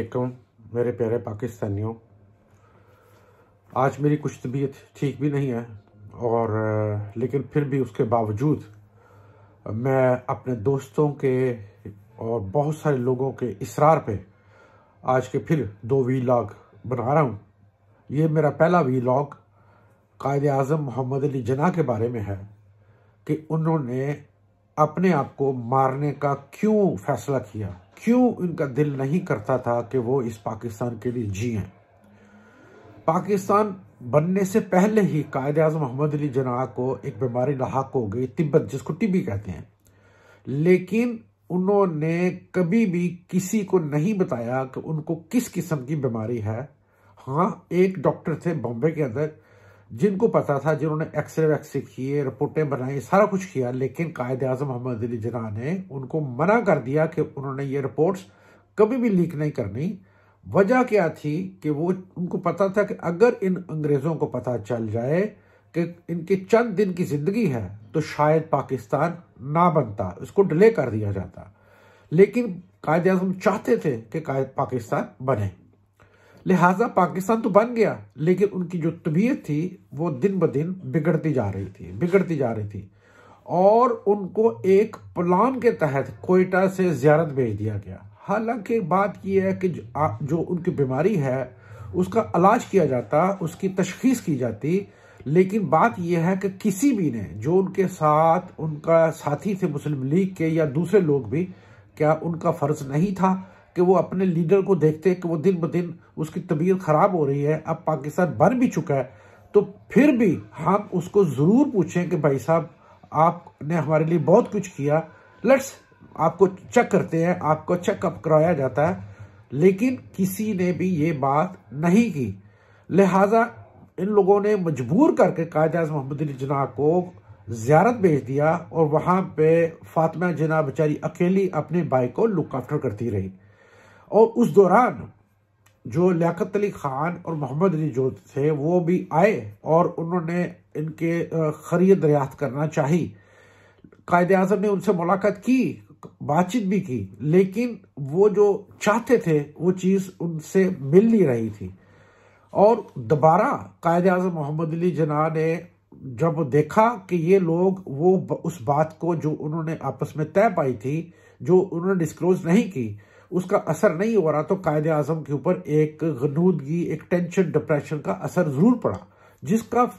अलैक्म मेरे प्यारे पाकिस्तानियों आज मेरी कुछ तबीयत ठीक भी नहीं है और लेकिन फिर भी उसके बावजूद मैं अपने दोस्तों के और बहुत सारे लोगों के इसरार पे आज के फिर दो लॉग बना रहा हूँ ये मेरा पहला वी लॉग कायद अजम मोहम्मद अली जना के बारे में है कि उन्होंने अपने आप को मारने का क्यों फैसला किया क्यों इनका दिल नहीं करता था कि वो इस पाकिस्तान के लिए जिए पाकिस्तान बनने से पहले ही कायद अजम मोहम्मद अली जना को एक बीमारी लाक हो गई तिब्बत जिसको टिबी कहते हैं लेकिन उन्होंने कभी भी किसी को नहीं बताया कि उनको किस किस्म की बीमारी है हाँ एक डॉक्टर थे बॉम्बे के अंदर जिनको पता था जिन्होंने एक्सरे वैक्सरे किए रिपोर्टें बनाई सारा कुछ किया लेकिन कायद अजम मोहम्मद अली जना ने उनको मना कर दिया कि उन्होंने ये रिपोर्ट्स कभी भी लीक नहीं करनी वजह क्या थी कि वो उनको पता था कि अगर इन अंग्रेज़ों को पता चल जाए कि इनके चंद दिन की ज़िंदगी है तो शायद पाकिस्तान ना बनता इसको डिले कर दिया जाता लेकिन कायद अजम चाहते थे कि पाकिस्तान बने लिहाजा पाकिस्तान तो बन गया लेकिन उनकी जो तबीयत थी वो दिन ब दिन बिगड़ती जा रही थी बिगड़ती जा रही थी और उनको एक प्लान के तहत कोयटा से ज्यारत भेज दिया गया हालांकि बात यह है कि जो उनकी बीमारी है उसका इलाज किया जाता उसकी तशखीस की जाती लेकिन बात यह है कि किसी भी ने जो उनके साथ उनका साथी थे मुस्लिम लीग के या दूसरे लोग भी क्या उनका फ़र्ज नहीं था कि वो अपने लीडर को देखते हैं कि वो दिन ब दिन उसकी तबीयत ख़राब हो रही है अब पाकिस्तान बन भी चुका है तो फिर भी हम उसको ज़रूर पूछें कि भाई साहब आपने हमारे लिए बहुत कुछ किया लेट्स आपको चेक करते हैं आपको चेकअप कराया जाता है लेकिन किसी ने भी ये बात नहीं की लिहाजा इन लोगों ने मजबूर करके कायदाज मोहम्मद अली जना को ज्यारत भेज दिया और वहाँ पे फातिमा जना बेचारी अकेली अपने भाई को लुक आफ्टर करती रही और उस दौरान जो लियाकत अली खान और मोहम्मद अली जो थे वो भी आए और उन्होंने इनके खरीद रियात करना चाही कायद अजम ने उनसे मुलाकात की बातचीत भी की लेकिन वो जो चाहते थे वो चीज़ उनसे मिल नहीं रही थी और दोबारा कायद अजम मोहम्मद अली जना ने जब देखा कि ये लोग वो उस बात को जो उन्होंने आपस में तय पाई थी जो उन्होंने डिस्क्लोज नहीं की उसका असर नहीं हो रहा तो कायद अजम के ऊपर एक गनूदगी एक टेंशन डिप्रेशन का असर ज़रूर पड़ा जिसका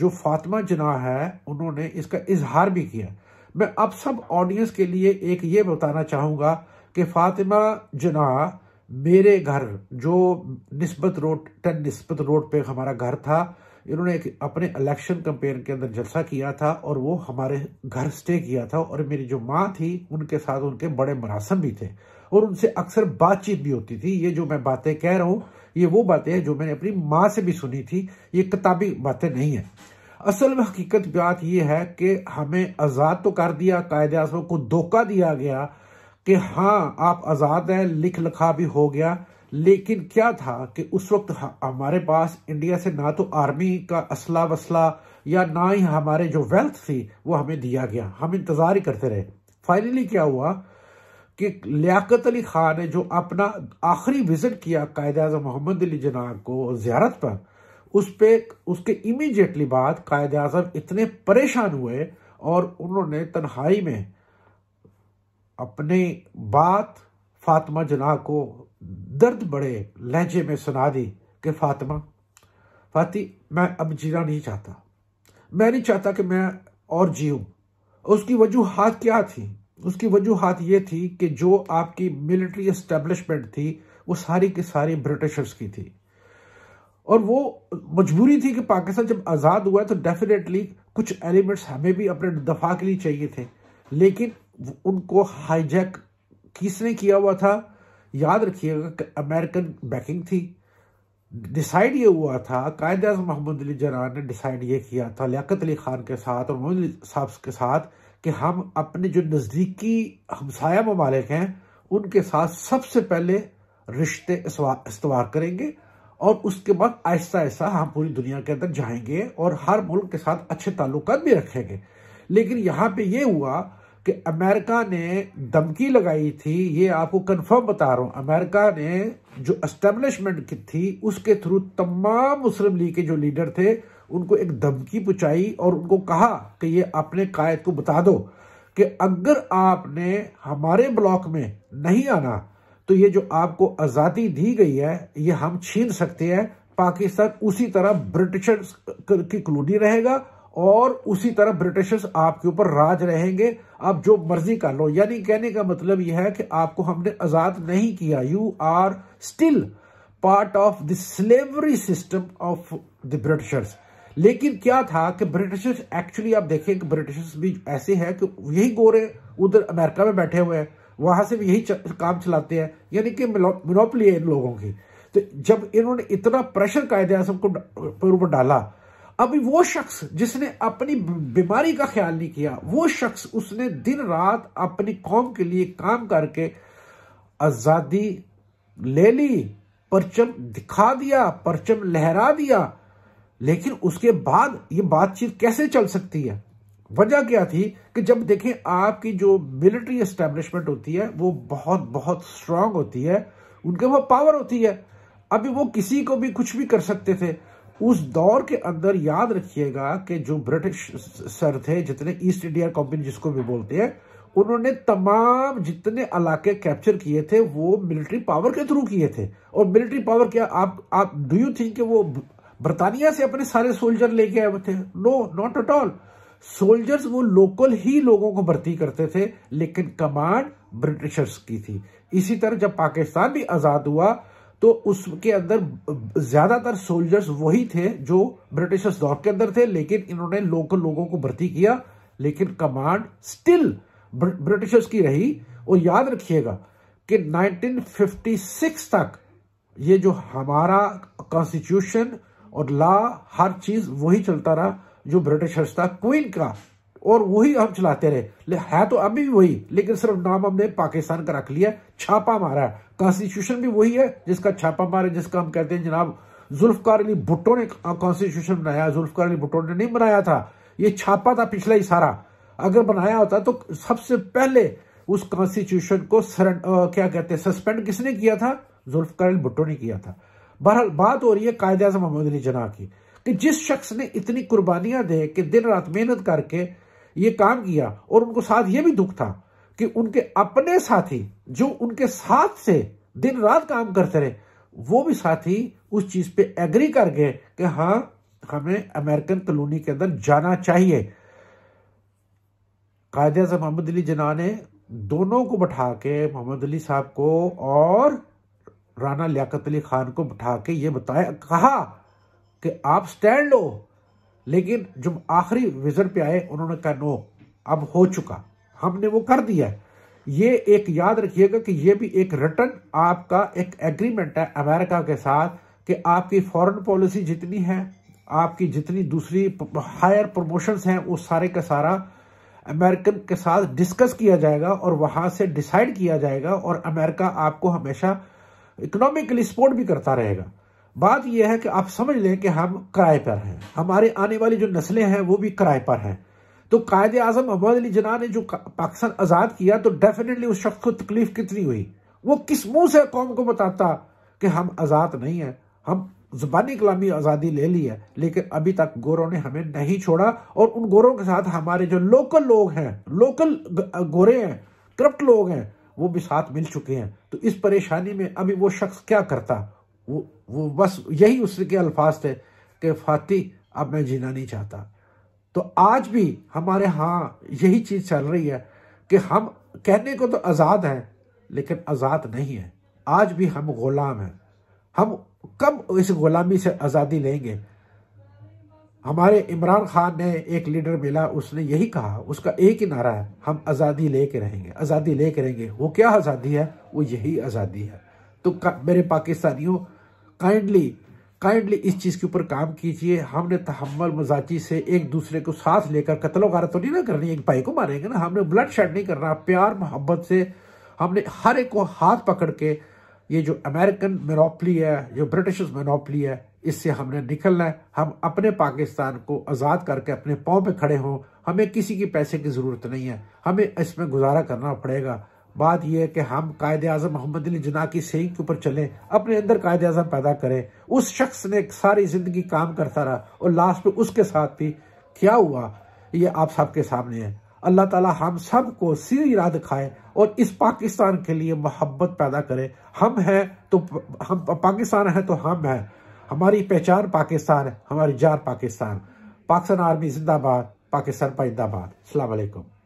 जो फातिमा जना है उन्होंने इसका इजहार भी किया मैं अब सब ऑडियंस के लिए एक ये बताना चाहूँगा कि फातिमा जना मेरे घर जो नस्बत रोड टन नस्बत रोड पे हमारा घर था इन्होंने एक अपने इलेक्शन कंपेन के अंदर जलसा किया था और वो हमारे घर स्टे किया था और मेरी जो माँ थी उनके साथ उनके बड़े मरासम भी थे और उनसे अक्सर बातचीत भी होती थी ये जो मैं बातें कह रहा हूँ ये वो बातें हैं जो मैंने अपनी माँ से भी सुनी थी ये किताबी बातें नहीं है असल में हकीकत बात यह है कि हमें आज़ाद तो कर दिया कायद आजम को धोखा दिया गया कि हाँ आप आज़ाद हैं लिख लिखा भी हो गया लेकिन क्या था कि उस वक्त हमारे पास इंडिया से ना तो आर्मी का असला वसला या ना ही हमारे जो वेल्थ थी वो हमें दिया गया हम इंतज़ार ही करते रहे फाइनली क्या हुआ कि लियाकत अली खान ने जो अपना आखिरी विजिट किया कायद अजम मोहम्मद अली जना को ज्यारत पर उस पर उसके इमीजिएटली बाद कायद अजम इतने परेशान हुए और उन्होंने तन्हाई में अपनी बात फातमा जना को दर्द बड़े लहजे में सुना दी कि फातिमा फाती मैं अब जीना नहीं चाहता मैं नहीं चाहता कि मैं और जीऊँ उसकी वजूहत क्या थी उसकी वजूहत ये थी कि जो आपकी मिलिट्री इस्टेब्लिशमेंट थी वो सारी की सारी ब्रिटिशर्स की थी और वो मजबूरी थी कि पाकिस्तान जब आज़ाद हुआ तो डेफिनेटली कुछ एलिमेंट्स हमें भी अपने दफा के लिए चाहिए थे लेकिन उनको हाईजैक किसने किया हुआ था याद रखिएगा अमेरिकन बैकिंग थी डिसाइड ये हुआ था कायद अजम मोहम्मद अली जना ने डिसाइड ये किया था लियात अली खान के साथ और मोहम्मद साहब के साथ कि हम अपने जो नज़दीकी हमसाया ममालिक हैं उनके साथ सबसे पहले रिश्ते इस्तवार करेंगे और उसके बाद आहिस्ता आहिस्ता हम पूरी दुनिया के अंदर जाएंगे और हर मुल्क के साथ अच्छे ताल्लुक भी रखेंगे लेकिन यहाँ पे ये हुआ कि अमेरिका ने धमकी लगाई थी ये आपको कंफर्म बता रहा हूँ अमेरिका ने जो एस्टेब्लिशमेंट की थी उसके थ्रू तमाम मुस्लिम लीग के जो लीडर थे उनको एक धमकी पहुँचाई और उनको कहा कि ये अपने कायद को बता दो कि अगर आपने हमारे ब्लॉक में नहीं आना तो ये जो आपको आज़ादी दी गई है ये हम छीन सकते हैं पाकिस्तान उसी तरह ब्रिटिशर्स की कलोनी रहेगा और उसी तरह ब्रिटिशर्स आपके ऊपर राज रहेंगे आप जो मर्जी कर लो यानी कहने का मतलब यह है कि आपको हमने आज़ाद नहीं किया you are still part of the slavery system of the Britishers लेकिन क्या था कि ब्रिटिशर्स एक्चुअली आप देखें कि ब्रिटिशर्स भी ऐसे हैं कि यही गोरे उधर अमेरिका में बैठे हुए हैं वहां से भी यही काम चलाते हैं यानी कि मिनोपली है इन लोगों की तो जब इन्होंने इतना प्रेशर कायदे आजम को ऊपर डाला अभी वो शख्स जिसने अपनी बीमारी का ख्याल नहीं किया वो शख्स उसने दिन रात अपनी कौम के लिए काम करके आज़ादी ले ली परचम दिखा दिया परचम लहरा दिया लेकिन उसके बाद ये बातचीत कैसे चल सकती है वजह क्या थी कि जब देखें आपकी जो मिलिट्री एस्टेब्लिशमेंट होती है वो बहुत बहुत स्ट्रांग होती है उनके वह पावर होती है अभी वो किसी को भी कुछ भी कर सकते थे उस दौर के अंदर याद रखिएगा कि जो ब्रिटिश सर थे जितने ईस्ट इंडिया कंपनी जिसको भी बोलते हैं उन्होंने तमाम जितने इलाके कैप्चर किए थे वो मिलिट्री पावर के थ्रू किए थे और मिलिट्री पावर क्या आप आप डू यू थिंक वो बर्तानिया से अपने सारे सोल्जर लेके आए थे no not at all soldiers वो लोकल ही लोगों को भर्ती करते थे लेकिन कमांड ब्रिटिशर्स की थी इसी तरह जब पाकिस्तान भी आजाद हुआ तो उसके अंदर ज्यादातर सोल्जर्स वही थे जो ब्रिटिशर्स दौर के अंदर थे लेकिन इन्होंने लोकल लोगों को भर्ती किया लेकिन कमांड स्टिल ब्रिटिशर्स की रही और याद रखिएगा कि 1956 तक ये जो हमारा कॉन्स्टिट्यूशन और लॉ हर चीज वही चलता रहा जो ब्रिटिशर्स था क्वीन का और वही हम चलाते रहे है तो अभी भी वही लेकिन सिर्फ नाम हमने पाकिस्तान का रख लिया छापा मारा है कॉन्स्टिट्यूशन भी वही है जिसका छापा मारा जिसका हम कहते हैं जनाब जुल्फकार अली भुट्टो ने कॉन्स्टिट्यूशन बनाया जुल्फकार अली भुट्टो ने नहीं बनाया था ये छापा था पिछला ही सारा अगर बनाया होता तो सबसे पहले उस कॉन्स्टिट्यूशन को सरन, आ, क्या कहते हैं सस्पेंड किसने किया था जुल्फकार अली भुट्टो ने किया था बहरहाल बात हो रही है कायदे अजम मोहम्मद अली जना की कि जिस शख्स ने इतनी कुर्बानियां दे कि दिन रात मेहनत करके ये काम किया और उनको साथ ये भी दुख था कि उनके अपने साथी जो उनके साथ से दिन रात काम करते रहे वो भी साथी उस चीज पे एग्री कर गए कि हाँ हमें अमेरिकन कलोनी के अंदर जाना चाहिए कायद अजम मोहम्मद अली जना ने दोनों को बैठा के मोहम्मद अली साहब को और राना लियाकत अली खान को बैठा के ये बताया कहा कि आप स्टैंड लो लेकिन जब आखिरी विजन पे आए उन्होंने कहा नो अब हो चुका हमने वो कर दिया है ये एक याद रखिएगा कि ये भी एक रिटर्न आपका एक एग्रीमेंट है अमेरिका के साथ कि आपकी फॉरेन पॉलिसी जितनी है आपकी जितनी दूसरी हायर प्रमोशंस हैं वो सारे का सारा अमेरिकन के साथ डिस्कस किया जाएगा और वहां से डिसाइड किया जाएगा और अमेरिका आपको हमेशा इकोनॉमिकली सपोर्ट भी करता रहेगा बात यह है कि आप समझ लें कि हम किराए पर हैं हमारे आने वाली जो नस्लें हैं वो भी किराए पर हैं तो कायद आजम मोहम्मद अली जना ने जो पाकिस्तान आज़ाद किया तो डेफिनेटली उस शख्स को तकलीफ कितनी हुई वो किस मुंह से कौम को बताता कि हम आज़ाद नहीं है हम ज़ुबानी गुलामी आज़ादी ले ली है लेकिन अभी तक गोरों ने हमें नहीं छोड़ा और उन गोरों के साथ हमारे जो लोकल लोग हैं लोकल गोरे हैं करप्ट लोग हैं वो भी साथ मिल चुके हैं तो इस परेशानी में अभी वो शख्स क्या करता वो वो बस यही उसके अल्फाज थे कि फाती अब मैं जीना नहीं चाहता तो आज भी हमारे यहाँ यही चीज़ चल रही है कि हम कहने को तो आज़ाद हैं लेकिन आज़ाद नहीं है आज भी हम ग़ुलाम हैं हम कब इस ग़ुलामी से आज़ादी लेंगे हमारे इमरान खान ने एक लीडर मिला उसने यही कहा उसका एक ही नारा है हम आज़ादी ले के रहेंगे आज़ादी ले के रहेंगे वो क्या आज़ादी है वो यही आज़ादी है तो मेरे पाकिस्तानियों काइंडली काइंडली इस चीज़ के ऊपर काम कीजिए हमने तहमल मजाची से एक दूसरे को साथ लेकर कत्लो गारत तो नहीं ना करनी एक भाई को मारेंगे ना हमने ब्लड शेड नहीं करना प्यार मोहब्बत से हमने हर एक को हाथ पकड़ के ये जो अमेरिकन मेनोपली है जो ब्रिटिश मेनोपली है इससे हमने निकलना है हम अपने पाकिस्तान को आज़ाद करके अपने पाँव पे खड़े हों हमें किसी की पैसे की ज़रूरत नहीं है हमें इसमें गुजारा करना पड़ेगा बात यह है कि हम कायद अजम मोहम्मद अली जना की सही के ऊपर चलें अपने अंदर कायद अजम पैदा करें उस शख्स ने सारी ज़िंदगी काम करता रहा और लास्ट में उसके साथ भी क्या हुआ ये आप सबके सामने है अल्लाह ताला हम सब को सीधी राह दिखाए और इस पाकिस्तान के लिए मोहब्बत पैदा करे हम हैं तो हम पाकिस्तान है तो हम हैं हमारी पहचान पाकिस्तान है हमारी जान पाकिस्तान पाकिस्तान आर्मी जिंदाबाद पाकिस्तान पर जिंदाबाद अलैक्म